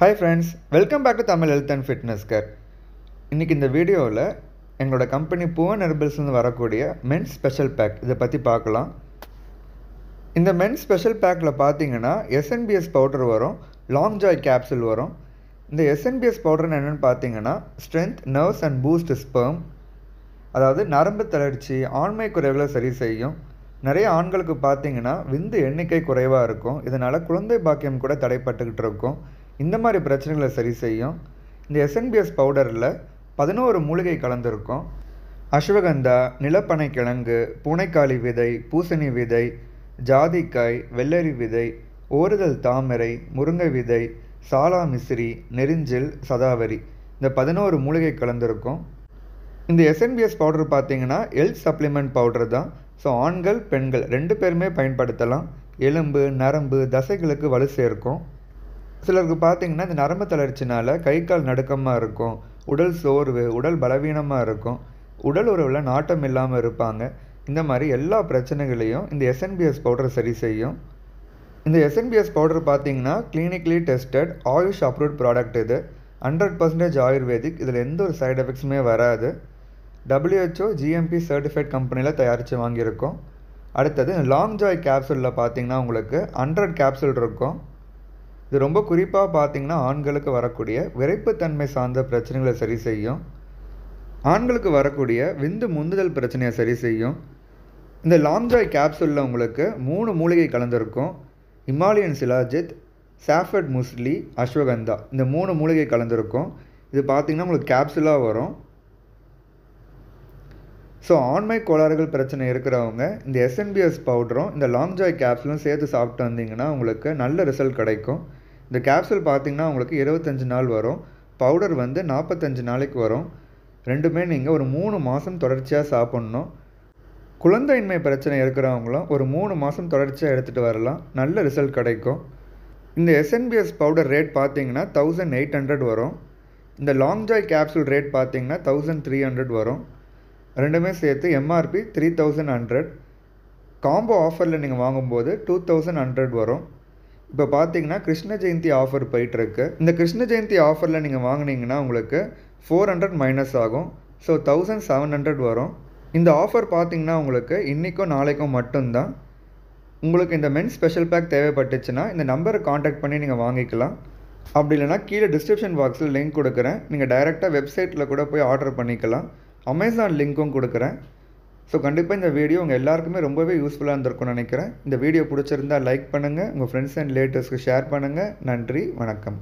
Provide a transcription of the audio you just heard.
hi friends welcome back to Tamil health and fitness care இன்றைக்கி இந்த வீடியோவில் எங்களோட கம்பெனி புவன் ஹெர்பல்ஸ்லேருந்து வரக்கூடிய மென்ஸ் ஸ்பெஷல் பேக் இதை பற்றி பார்க்கலாம் இந்த மென்ஸ் ஸ்பெஷல் பேக்கில் பார்த்தீங்கன்னா எஸ்என்பிஎஸ் பவுடர் வரும் லாங் ஜாய் கேப்சூல் வரும் இந்த எஸ்என்பிஎஸ் பவுடர்னு என்னென்னு பார்த்தீங்கன்னா strength nerves and boost sperm அதாவது நரம்பு தளர்ச்சி ஆண்மை குறைவில் சரி செய்யும் நிறைய ஆண்களுக்கு பார்த்தீங்கன்னா விந்து எண்ணிக்கை குறைவாக இருக்கும் இதனால் குழந்தை பாக்கியம் கூட தடைப்பட்டுக்கிட்டு இருக்கும் இந்த மாதிரி பிரச்சனைகளை சரி செய்யும் இந்த எஸ்என்பிஎஸ் பவுடரில் பதினோரு மூலிகை கலந்துருக்கும் அஸ்வகந்தா நிலப்பனை கிழங்கு பூனைக்காளி விதை பூசணி விதை ஜாதிக்காய் வெள்ளரி விதை ஓறுதல் தாமரை முருங்கை விதை சாலா மிஸ்ரி நெரிஞ்சில் சதாவரி இந்த பதினோரு மூலிகை கலந்துருக்கும் இந்த எஸ்என்பிஎஸ் பவுடர் பார்த்தீங்கன்னா ஹெல்த் சப்ளிமெண்ட் பவுடர் தான் ஸோ ஆண்கள் பெண்கள் ரெண்டு பேருமே பயன்படுத்தலாம் எலும்பு நரம்பு தசைகளுக்கு வலு சேர்க்கும் சிலருக்கு பார்த்தீங்கன்னா இந்த நரம்பு தளர்ச்சினால் கை கால் நடுக்கமாக இருக்கும் உடல் சோர்வு உடல் பலவீனமாக இருக்கும் உடல் உறவில் நாட்டம் இல்லாமல் இருப்பாங்க இந்த மாதிரி எல்லா பிரச்சனைகளையும் இந்த எஸ்என்பிஎஸ் பவுடர் சரி செய்யும் இந்த எஸ்என்பிஎஸ் பவுடர் பார்த்தீங்கன்னா clinically tested AYUSH approved product இது ஹண்ட்ரட் பர்சன்டேஜ் ஆயுர்வேதிக் இதில் எந்த ஒரு சைடு எஃபெக்ட்ஸுமே வராது டபிள்யூஹெச்ஓ ஜிஎம்பி சர்டிஃபைட் கம்பெனியில் தயாரித்து வாங்கியிருக்கோம் அடுத்தது லாங் ஜாய் கேப்சூலில் பார்த்தீங்கன்னா உங்களுக்கு ஹண்ட்ரட் கேப்சூல் இருக்கும் இது ரொம்ப குறிப்பாக பார்த்திங்கன்னா ஆண்களுக்கு வரக்கூடிய விரைப்புத்தன்மை சார்ந்த பிரச்சனைகளை சரி செய்யும் ஆண்களுக்கு வரக்கூடிய விந்து முந்துதல் பிரச்சனையை சரி செய்யும் இந்த லாம்ஜாய் கேப்சூலில் உங்களுக்கு மூணு மூலிகை கலந்துருக்கும் இமாலயன் சிலாஜித் சாஃபர்ட் முஸ்லி அஸ்வகந்தா இந்த மூணு மூலிகை கலந்துருக்கும் இது பார்த்திங்கன்னா உங்களுக்கு கேப்சூலாக வரும் ஸோ ஆண்மை கோளாறுகள் பிரச்சனை இருக்கிறவங்க இந்த எஸ்என்பிஎஸ் பவுடரும் இந்த லாங் ஜாய் கேப்ஸுலும் சேர்த்து சாப்பிட்டு வந்தீங்கன்னா உங்களுக்கு நல்ல ரிசல்ட் கிடைக்கும் இந்த கேப்சூல் பார்த்திங்கன்னா உங்களுக்கு இருபத்தஞ்சி நாள் வரும் பவுடர் வந்து நாற்பத்தஞ்சு நாளைக்கு வரும் ரெண்டுமே நீங்கள் ஒரு மூணு மாதம் தொடர்ச்சியாக சாப்பிட்ணும் குழந்தையின்மை பிரச்சனை இருக்கிறவங்களும் ஒரு மூணு மாதம் தொடர்ச்சியாக எடுத்துகிட்டு வரலாம் நல்ல ரிசல்ட் கிடைக்கும் இந்த எஸ்என்பிஎஸ் பவுடர் ரேட் பார்த்தீங்கன்னா தௌசண்ட் எயிட் ஹண்ட்ரட் வரும் இந்த லாங் ஜாய் கேப்சூல் ரேட் பார்த்தீங்கன்னா தௌசண்ட் த்ரீ ஹண்ட்ரட் வரும் ரெண்டுமே சேர்த்து MRP three thousand hundred combo ஆஃபரில் நீங்கள் வாங்கும்போது டூ தௌசண்ட் ஹண்ட்ரட் வரும் இப்போ பார்த்தீங்கன்னா கிருஷ்ண ஜெயந்தி ஆஃபர் போயிட்டுருக்கு இந்த கிருஷ்ண ஜெயந்தி ஆஃபரில் நீங்கள் வாங்கினீங்கன்னா உங்களுக்கு ஃபோர் ஹண்ட்ரட் மைனஸ் ஆகும் ஸோ தௌசண்ட் செவன் ஹண்ட்ரட் வரும் இந்த ஆஃபர் பார்த்தீங்கன்னா உங்களுக்கு இன்றைக்கும் நாளைக்கும் மட்டும்தான் உங்களுக்கு இந்த மென் ஸ்பெஷல் பேக் தேவைப்பட்டுச்சுன்னா இந்த நம்பரை காண்டாக்ட் பண்ணி நீங்கள் வாங்கிக்கலாம் அப்படி இல்லைனா கீழே டிஸ்கிரிப்ஷன் பாக்ஸில் லிங்க் கொடுக்குறேன் நீங்கள் டைரெக்டாக வெப்சைட்டில் கூட போய் ஆர்டர் பண்ணிக்கலாம் அமேசான் லிங்க்கும் கொடுக்குறேன் ஸோ கண்டிப்பாக இந்த வீடியோ உங்கள் எல்லாருக்குமே ரொம்பவே யூஸ்ஃபுல்லாக இருந்திருக்கும்னு நினைக்கிறேன் இந்த வீடியோ பிடிச்சிருந்தால் லைக் பண்ணுங்கள் உங்கள் ஃப்ரெண்ட்ஸ் அண்ட் ரிலேட்டிவ்ஸ்க்கு ஷேர் பண்ணுங்கள் நன்றி வணக்கம்